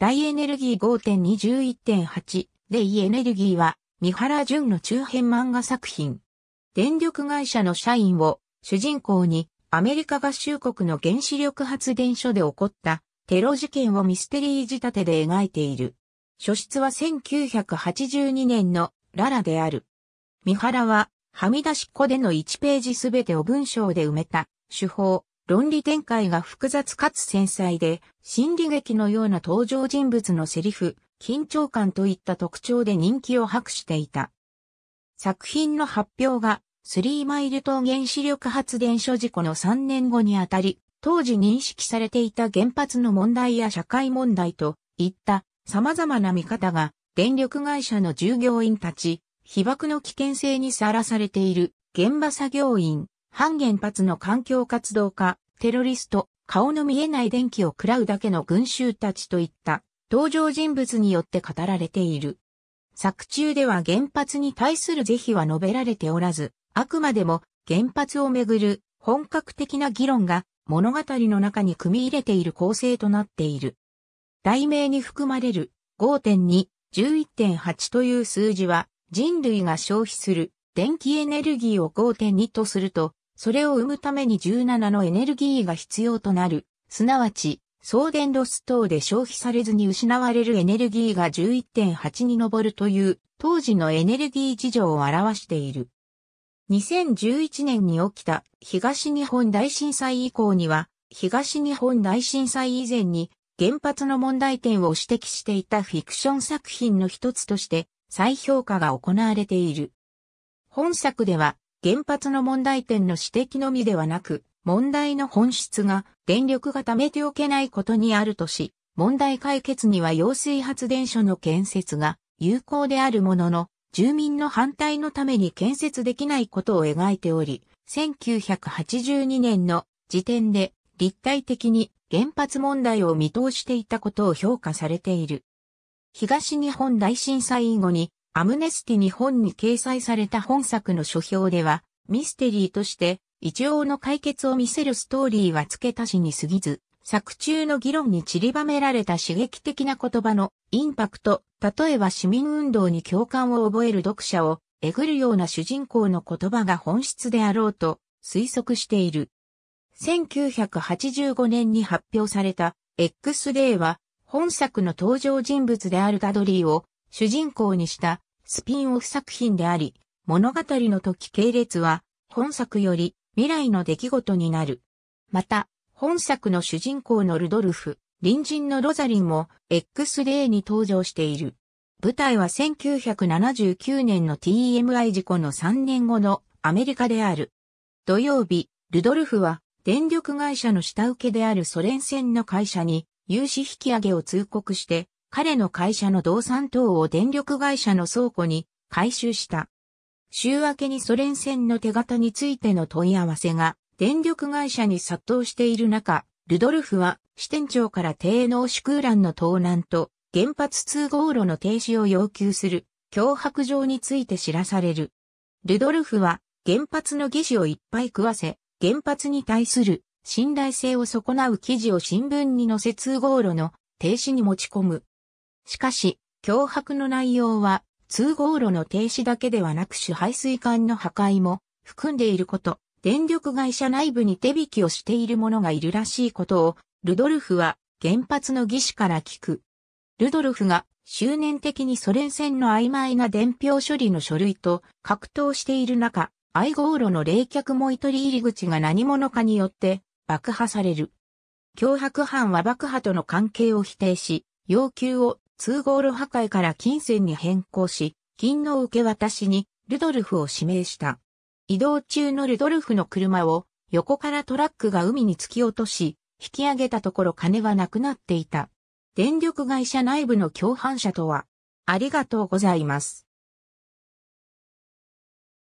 大エネルギー5 2 1 8レイエネルギーは、三原淳の中編漫画作品。電力会社の社員を主人公にアメリカ合衆国の原子力発電所で起こったテロ事件をミステリー仕立てで描いている。初出は1982年のララである。三原は、はみ出しっこでの1ページすべてを文章で埋めた手法、論理展開が複雑かつ繊細で、心理劇のような登場人物のセリフ、緊張感といった特徴で人気を博していた。作品の発表が、スリーマイル島原子力発電所事故の3年後にあたり、当時認識されていた原発の問題や社会問題といった様々な見方が、電力会社の従業員たち、被爆の危険性にさらされている現場作業員、反原発の環境活動家、テロリスト、顔の見えない電気を喰らうだけの群衆たちといった登場人物によって語られている。作中では原発に対する是非は述べられておらず、あくまでも原発をめぐる本格的な議論が物語の中に組み入れている構成となっている。題名に含まれる5.2、11.8という数字は人類が消費する電気エネルギーを5.2とするとそれを生むために17のエネルギーが必要となる、すなわち、送電ロス等で消費されずに失われるエネルギーが11.8に上るという当時のエネルギー事情を表している。2011年に起きた東日本大震災以降には東日本大震災以前に原発の問題点を指摘していたフィクション作品の一つとして再評価が行われている。本作では原発の問題点の指摘のみではなく、問題の本質が電力が貯めておけないことにあるとし、問題解決には揚水発電所の建設が有効であるものの、住民の反対のために建設できないことを描いており、1982年の時点で立体的に原発問題を見通していたことを評価されている。東日本大震災後にアムネスティ日本に掲載された本作の書評では、ミステリーとして、一応の解決を見せるストーリーは付け足しに過ぎず、作中の議論に散りばめられた刺激的な言葉のインパクト、例えば市民運動に共感を覚える読者をえぐるような主人公の言葉が本質であろうと推測している。1985年に発表された X a y は本作の登場人物であるダドリーを主人公にしたスピンオフ作品であり、物語の時系列は本作より未来の出来事になる。また、本作の主人公のルドルフ、隣人のロザリンも X デーに登場している。舞台は1979年の TMI 事故の3年後のアメリカである。土曜日、ルドルフは電力会社の下請けであるソ連船の会社に融資引き上げを通告して彼の会社の動産等を電力会社の倉庫に回収した。週明けにソ連戦の手形についての問い合わせが電力会社に殺到している中、ルドルフは支店長から低縮ウラ欄の盗難と原発通号路の停止を要求する脅迫状について知らされる。ルドルフは原発の技師をいっぱい食わせ、原発に対する信頼性を損なう記事を新聞に載せ通号路の停止に持ち込む。しかし、脅迫の内容は、通号路の停止だけではなく主排水管の破壊も含んでいること、電力会社内部に手引きをしている者がいるらしいことを、ルドルフは原発の技師から聞く。ルドルフが執念的にソ連戦の曖昧な伝票処理の書類と格闘している中、愛号路の冷却も糸り入り口が何者かによって爆破される。脅迫犯は爆破との関係を否定し、要求を2ゴール破壊から金銭に変更し、金の受け渡しにルドルフを指名した。移動中のルドルフの車を横からトラックが海に突き落とし、引き上げたところ金はなくなっていた。電力会社内部の共犯者とは、ありがとうございます。